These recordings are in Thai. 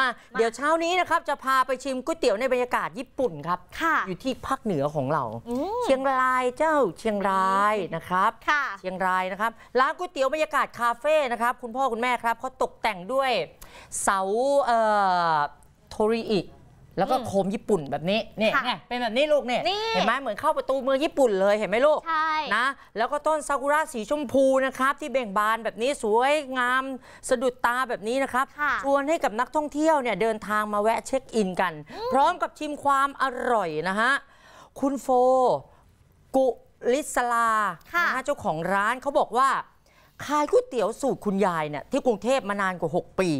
มาเดี๋ยวเช้านี้นะครับจะพาไปชิมก๋วยเตี๋ยวในบรรยากาศญี่ปุ่นครับ ค่ะ อยู่ที่ภาคเหนือของเรา เชียงรายเจ้า เชียงรายนะครับ ค่ะ เชียงรายนะครับ ร้านก๋วยเตี๋ยวบรรยากาศคาเฟ่นะครับคุณพ่อคุณแม่ครับเขาตกแต่งด้วย เสาเอ่อโทริอิแล้วก็โคมญี่ปุ่นแบบนี้เนี่ยเป็นแบบนี้ลูกเนี่ยเห็นไหมเหมือนเข้าประตูเมืองญี่ปุ่นเลยเห็นไหมลูกใช่นะแล้วก็ต้นซากุระสีชมพูนะครับ ที่เบ่งบานแบบนี้สวยงามสะดุดตาแบบนี้นะครับชวนให้กับนักท่องเที่ยวเนี่ยเดินทางมาแวะเช็คอินกัน พร้อมกับชิมความอร่อยนะฮะ คุณโฟ กุลิศลาเจ้าของร้านเขาบอกว่า ขายก๋วยเตี๋ยวสูตรคุณยายเนี่ยที่กรุงเทพมานานกว่า 6 ปี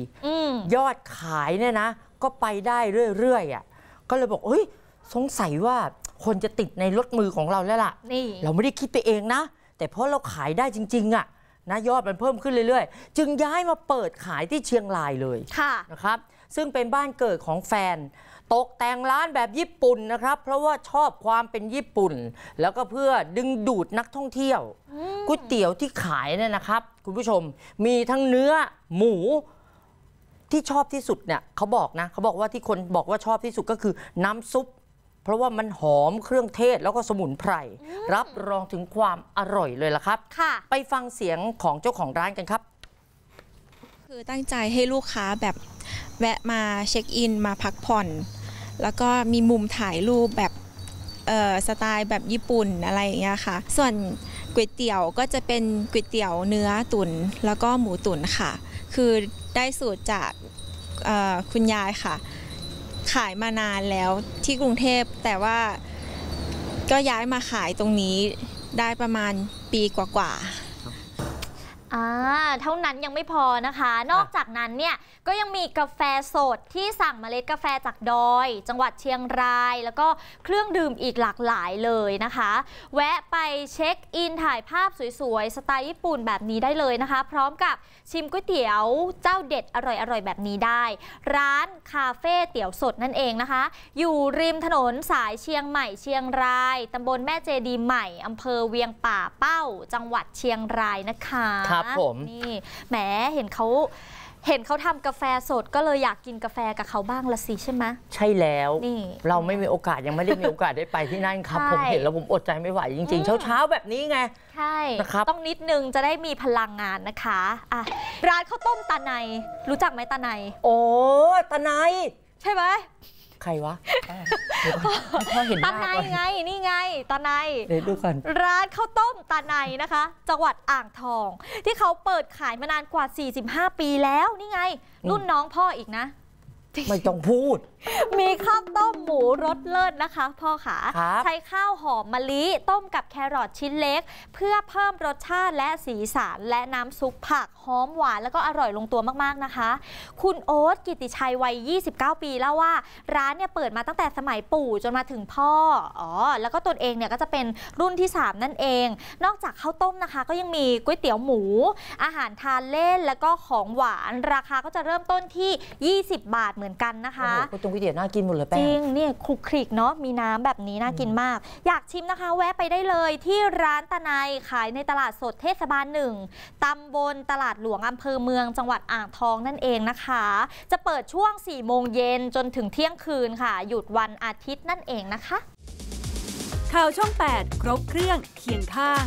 ยอดขายเนี่ยนะก็ไปได้เรื่อยๆอ่ะก็เลยบอกเอ้ย สงสัยว่าคนจะติดในรถมือของเราแล้วล่ะนี่เราไม่ได้คิดไปเองนะ แต่เพราะเราขายได้จริงๆอ่ะนะยอดมันเพิ่มขึ้นเรื่อยๆ จึงย้ายมาเปิดขายที่เชียงรายเลย ค่ะนะครับซึ่งเป็นบ้านเกิดของแฟน ตกแต่งร้านแบบญี่ปุ่นนะครับ เพราะว่าชอบความเป็นญี่ปุ่น แล้วก็เพื่อดึงดูดนักท่องเที่ยวก๋วยเตี๋ยวที่ขายเนี่ยนะครับ คุณผู้ชมมีทั้งเนื้อหมูที่ชอบที่สุดเนี่ยเขาบอกนะเขาบอกว่าที่คนบอกว่าชอบที่สุดก็คือน้ำซุป เพราะว่ามันหอมเครื่องเทศแล้วก็สมุนไพรรับรองถึงความอร่อยเลยล่ะครับ ค่ะไปฟังเสียงของเจ้าของร้านกันครับ คือตั้งใจให้ลูกค้าแบบแวะมาเช็คอิน มาพักผ่อน แล้วก็มีมุมถ่ายรูปแบบเอ่อสไตล์แบบญี่ปุ่นอะไรอย่างเงี้ยค่ะส่วนก๋วยเตี๋ยวก็จะเป็นก๋วยเตี๋ยวเนื้อตุ๋นแล้วก็หมูตุ๋นค่ะ คือได้สูตรจากคุณยายค่ะ ขายมานานแล้วที่กรุงเทพแต่ว่าก็ย้ายมาขายตรงนี้ได้ประมาณปีกว่าๆอ่า เท่านั้นยังไม่พอนะคะ นอกจากนั้นเนี่ยก็ยังมีกาแฟสดที่สั่งเมล็ดกาแฟจากดอย จังหวัดเชียงรายแล้วก็เครื่องดื่มอีกหลากหลายเลยนะคะ แวะไปเช็คอินถ่ายภาพสวยๆ สไตล์ญี่ปุ่นแบบนี้ได้เลยนะคะ พร้อมกับชิมก๋วยเตี๋ยวเจ้าเด็ดอร่อยๆ แบบนี้ได้ ร้านคาเฟ่เตี๋ยวสดนั่นเองนะคะ อยู่ริมถนนสายเชียงใหม่เชียงรายตำบลแม่เจดีใหม่อำเภอเวียงป่าเป้า จังหวัดเชียงรายนะคะับผมนี่แหมเห็นเขาเห็นเขาทำกาแฟสดก็เลยอยากกินกาแฟกับเขาบ้างละสิใช่ไหมใช่แล้วนี่เราไม่มีโอกาสยังไม่ได้มีโอกาสได้ไปที่นั่นครับผมเห็นแล้วผมอดใจไม่ไหวจริงๆเช้าๆแบบนี้ไงใช่นะครับต้องนิดนึงจะได้มีพลังงานนะคะอ่ะร้านข้าวต้มตาไนรู้จักไหมตาไนโอ้ตาไนใช่ไหมใครวะพ่อเห็นตาน้ในนไง นี่ไงตาในเดี๋ยวดูก่อนร้านข้าวต้มตาในนะคะ จังหวัดอ่างทอง ที่เขาเปิดขายมานานกว่า 45 ปีแล้ว นี่ไง รุ่นน้องพ่ออีกนะ ไม่ต้องพูดมีข้าวต้มหมูรสเลิศนะคะพ่อขาใช้ข้าวหอมมะลิต้มกับแครอทชิ้นเล็ก เพื่อเพิ่มรสชาติและสีสันและน้ำซุปผักหอมหวานแล้วก็อร่อยลงตัวมากๆนะคะ คุณโอ๊ตกิติชัย วัย 29 ปีเล่าว่าร้านเนี่ยเปิดมาตั้งแต่สมัยปู่จนมาถึงพ่ออ๋อแล้วก็ตนเองเนี่ยก็จะเป็นรุ่นที่ 3 นั่นเอง นอกจากข้าวต้มนะคะ ก็ยังมีก๋วยเตี๋ยวหมู อาหารทานเล่นแล้วก็ของหวานราคาก็จะเริ่มต้นที่ 20 บาทเหมือนกันนะคะงก๋วยเตี๋ยวน่ากินหมดเลยแป้ง จริงเนี่ยคลุกคลิกเนาะมีน้ำแบบนี้น่ากินมาก อยากชิมนะคะ แวะไปได้เลยที่ร้านตะไนขายในตลาดสดเทศบาลหนึ่งตำบลตลาดหลวงอำเภอเมืองจังหวัดอ่างทองนั่นเองนะคะ จะเปิดช่วง4ี่โมงเย็นจนถึงเที่ยงคืนค่ะ หยุดวันอาทิตย์นั่นเองนะคะ ข่าวช่อง8 ครบเครื่องเคียงข้าง